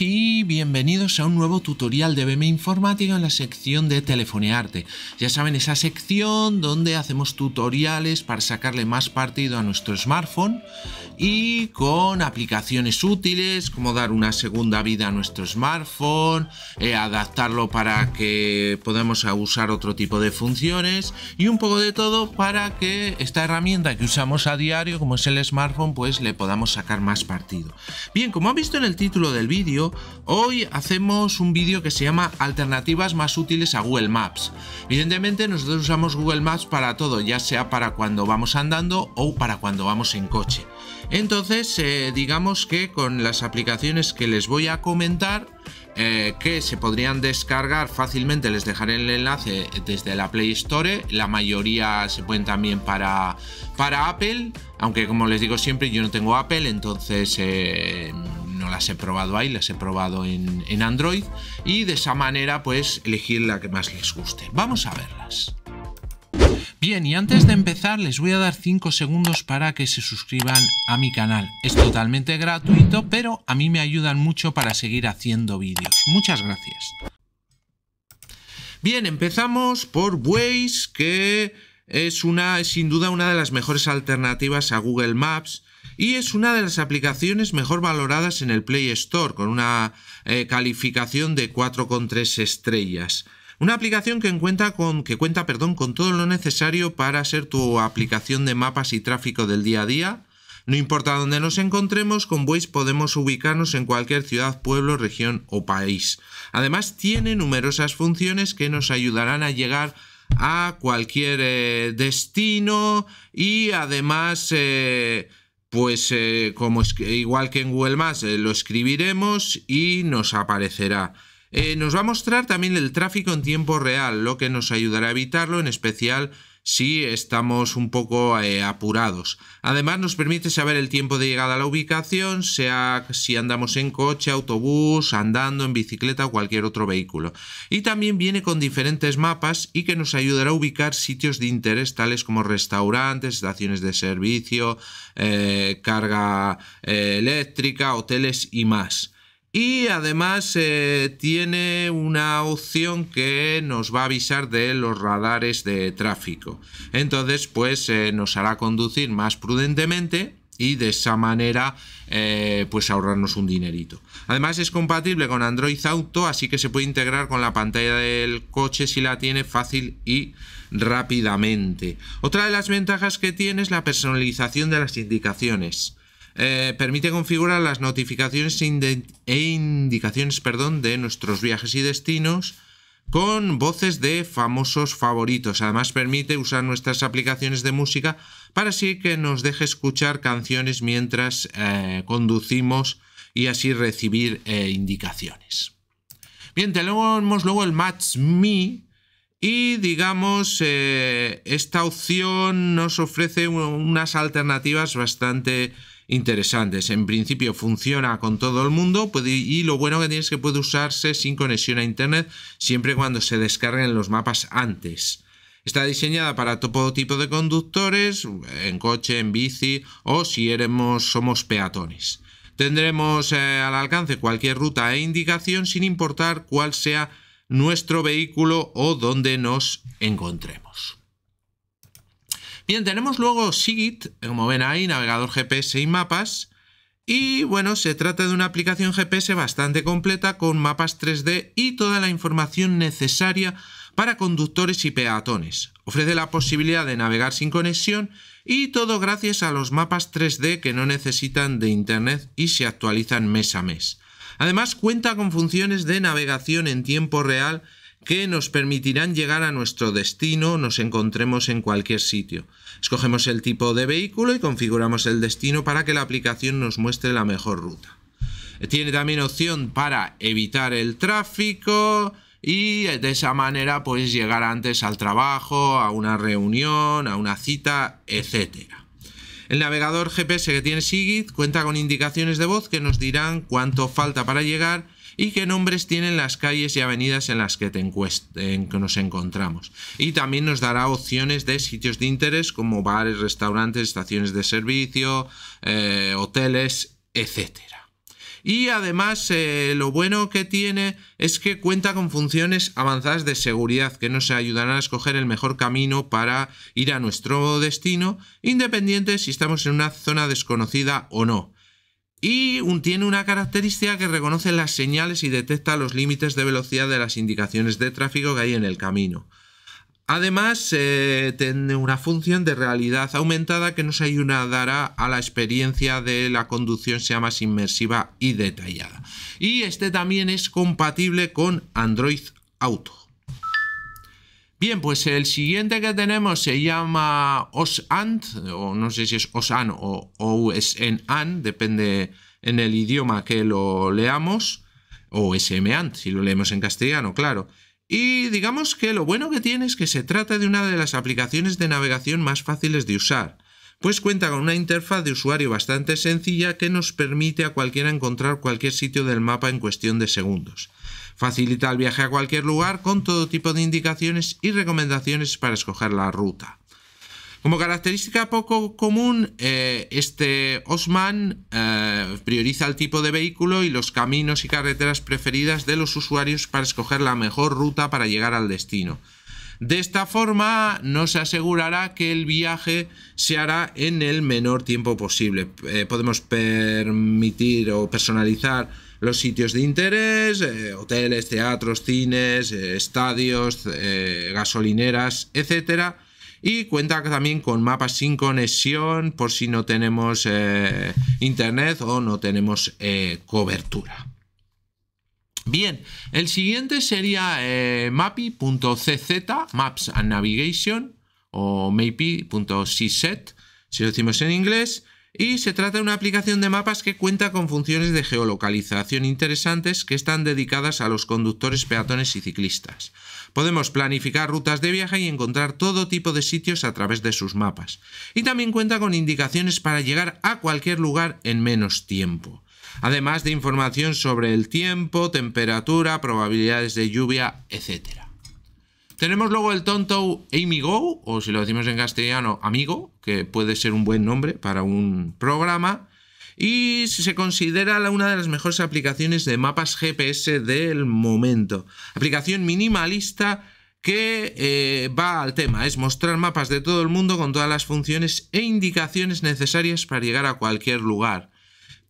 y bienvenidos a un nuevo tutorial de BM Informática en la sección de Telefonearte. Ya saben, esa sección donde hacemos tutoriales para sacarle más partido a nuestro smartphone y con aplicaciones útiles como dar una segunda vida a nuestro smartphone, eh, adaptarlo para que podamos usar otro tipo de funciones y un poco de todo para que esta herramienta que usamos a diario como es el smartphone pues le podamos sacar más partido. Bien, como ha visto en el título del vídeo, hoy hacemos un vídeo que se llama Alternativas más útiles a Google Maps. Evidentemente nosotros usamos Google Maps para todo, ya sea para cuando vamos andando o para cuando vamos en coche. Entonces, eh, digamos que con las aplicaciones que les voy a comentar, eh, que se podrían descargar fácilmente, les dejaré el enlace desde la Play Store, la mayoría se pueden también para, para Apple, aunque como les digo siempre yo no tengo Apple, entonces... Eh, las he probado ahí, las he probado en, Android y de esa manera pues elegir la que más les guste. Vamos a verlas. Bien, y antes de empezar les voy a dar 5 segundos para que se suscriban a mi canal. Es totalmente gratuito, pero a mí me ayudan mucho para seguir haciendo vídeos. Muchas gracias. Bien, empezamos por Waze, que es una, es sin duda una de las mejores alternativas a Google Maps y es una de las aplicaciones mejor valoradas en el Play Store con una eh, calificación de 4,3 estrellas. Una aplicación que cuenta, con, que cuenta perdón, con todo lo necesario para ser tu aplicación de mapas y tráfico del día a día. No importa dónde nos encontremos, con Voice podemos ubicarnos en cualquier ciudad, pueblo, región o país. Además, tiene numerosas funciones que nos ayudarán a llegar a cualquier eh, destino y además... Eh, pues eh, como es, igual que en Google Maps, eh, lo escribiremos y nos aparecerá. Eh, nos va a mostrar también el tráfico en tiempo real, lo que nos ayudará a evitarlo, en especial si estamos un poco eh, apurados. Además nos permite saber el tiempo de llegada a la ubicación, sea si andamos en coche, autobús, andando, en bicicleta o cualquier otro vehículo. Y también viene con diferentes mapas y que nos ayudará a ubicar sitios de interés tales como restaurantes, estaciones de servicio, eh, carga eh, eléctrica, hoteles y más. Y además eh, tiene una opción que nos va a avisar de los radares de tráfico. Entonces, pues eh, nos hará conducir más prudentemente y de esa manera eh, pues ahorrarnos un dinerito. Además es compatible con Android Auto, así que se puede integrar con la pantalla del coche si la tiene fácil y rápidamente. Otra de las ventajas que tiene es la personalización de las indicaciones. Eh, permite configurar las notificaciones e indicaciones perdón, de nuestros viajes y destinos con voces de famosos favoritos. Además permite usar nuestras aplicaciones de música para así que nos deje escuchar canciones mientras eh, conducimos y así recibir eh, indicaciones. Bien, tenemos luego el Match Me y digamos esta opción nos ofrece unas alternativas bastante interesantes. En principio funciona con todo el mundo y lo bueno que tiene es que puede usarse sin conexión a internet siempre cuando se descarguen los mapas antes. Está diseñada para todo tipo de conductores, en coche, en bici o si eremos, somos peatones. Tendremos eh, al alcance cualquier ruta e indicación sin importar cuál sea nuestro vehículo o dónde nos encontremos. Bien, tenemos luego SIGIT, como ven ahí, navegador GPS y mapas. Y bueno, se trata de una aplicación GPS bastante completa con mapas 3D y toda la información necesaria para conductores y peatones. Ofrece la posibilidad de navegar sin conexión y todo gracias a los mapas 3D que no necesitan de internet y se actualizan mes a mes. Además cuenta con funciones de navegación en tiempo real que nos permitirán llegar a nuestro destino, nos encontremos en cualquier sitio. Escogemos el tipo de vehículo y configuramos el destino para que la aplicación nos muestre la mejor ruta. Tiene también opción para evitar el tráfico y eh, de esa manera puedes llegar antes al trabajo, a una reunión, a una cita, etcétera. El navegador GPS que tiene SIGID cuenta con indicaciones de voz que nos dirán cuánto falta para llegar y qué nombres tienen las calles y avenidas en las que, nos encontramos. Y también nos dará opciones de sitios de interés como bares, restaurantes, estaciones de servicio, eh, hoteles, etcétera. Y además eh, lo bueno que tiene es que cuenta con funciones avanzadas de seguridad que nos ayudarán a escoger el mejor camino para ir a nuestro destino, independiente si estamos en una zona desconocida o no. Y tiene una característica que reconoce las señales y detecta los límites de velocidad de las indicaciones de tráfico que hay en el camino. Además, eh, tiene una función de realidad aumentada que nos ayudará a la experiencia de la conducción sea más inmersiva y detallada. Y este también es compatible con Android Auto. Bien, pues el siguiente que tenemos se llama OSANT, o no sé si es OSAN o OSNAN, depende en el idioma que lo leamos, o SMANT, si lo leemos en castellano, claro. Y digamos que lo bueno que tiene es que se trata de una de las aplicaciones de navegación más fáciles de usar, pues cuenta con una interfaz de usuario bastante sencilla que nos permite a cualquiera encontrar cualquier sitio del mapa en cuestión de segundos. Facilita el viaje a cualquier lugar con todo tipo de indicaciones y recomendaciones para escoger la ruta. Como característica poco común, eh, este Osman eh, prioriza el tipo de vehículo y los caminos y carreteras preferidas de los usuarios para escoger la mejor ruta para llegar al destino. De esta forma nos asegurará que el viaje se hará en el menor tiempo posible. Eh, podemos permitir o personalizar los sitios de interés, hoteles, teatros, cines, estadios, gasolineras, etc., y cuenta también con mapas sin conexión por si no tenemos eh, internet o no tenemos eh, cobertura. Bien, el siguiente sería eh, mapi.cz, Maps and Navigation, o mapi.cset, si lo decimos en inglés. Y se trata de una aplicación de mapas que cuenta con funciones de geolocalización interesantes que están dedicadas a los conductores, peatones y ciclistas. Podemos planificar rutas de viaje y encontrar todo tipo de sitios a través de sus mapas. Y también cuenta con indicaciones para llegar a cualquier lugar en menos tiempo. Además de información sobre el tiempo, temperatura, probabilidades de lluvia, etc. Tenemos luego el tonto Amygo, o si lo decimos en castellano, amigo, que puede ser un buen nombre para un programa. Y se considera una de las mejores aplicaciones de mapas GPS del momento. Aplicación minimalista que eh, va al tema, es mostrar mapas de todo el mundo con todas las funciones e indicaciones necesarias para llegar a cualquier lugar.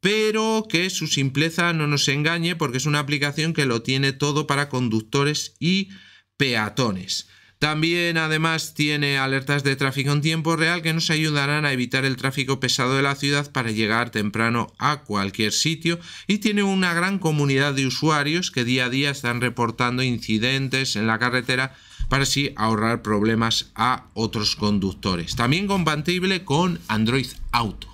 Pero que su simpleza no nos engañe porque es una aplicación que lo tiene todo para conductores y peatones. También además tiene alertas de tráfico en tiempo real que nos ayudarán a evitar el tráfico pesado de la ciudad para llegar temprano a cualquier sitio y tiene una gran comunidad de usuarios que día a día están reportando incidentes en la carretera para así ahorrar problemas a otros conductores. También compatible con Android Auto.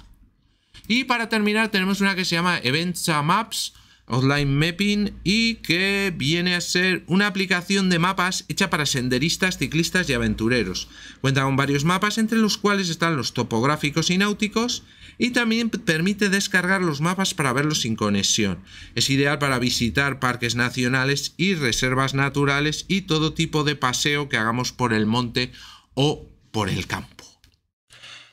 Y para terminar tenemos una que se llama Events Maps Online Mapping y que viene a ser una aplicación de mapas hecha para senderistas, ciclistas y aventureros. Cuenta con varios mapas entre los cuales están los topográficos y náuticos y también permite descargar los mapas para verlos sin conexión. Es ideal para visitar parques nacionales y reservas naturales y todo tipo de paseo que hagamos por el monte o por el campo.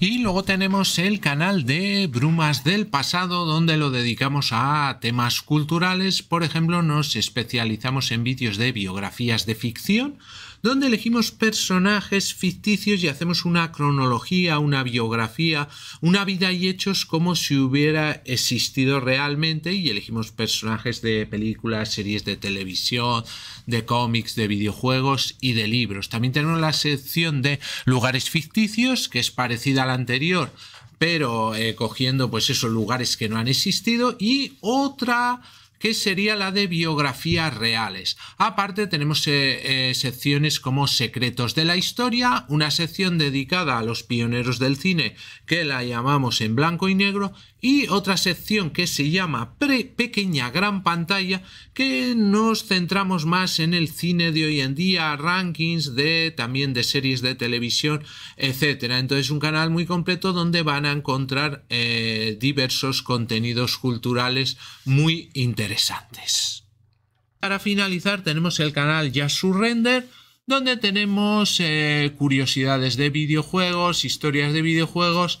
Y luego tenemos el canal de Brumas del Pasado, donde lo dedicamos a temas culturales. Por ejemplo, nos especializamos en vídeos de biografías de ficción donde elegimos personajes ficticios y hacemos una cronología, una biografía, una vida y hechos como si hubiera existido realmente y elegimos personajes de películas, series de televisión, de cómics, de videojuegos y de libros. También tenemos la sección de lugares ficticios, que es parecida a la anterior, pero eh, cogiendo pues esos lugares que no han existido y otra que sería la de biografías reales. Aparte tenemos eh, eh, secciones como secretos de la historia, una sección dedicada a los pioneros del cine que la llamamos en blanco y negro y otra sección que se llama pequeña gran pantalla que nos centramos más en el cine de hoy en día, rankings de también de series de televisión, etcétera. Entonces un canal muy completo donde van a encontrar eh, diversos contenidos culturales muy interesantes. Para finalizar tenemos el canal Ya Render donde tenemos eh, curiosidades de videojuegos, historias de videojuegos,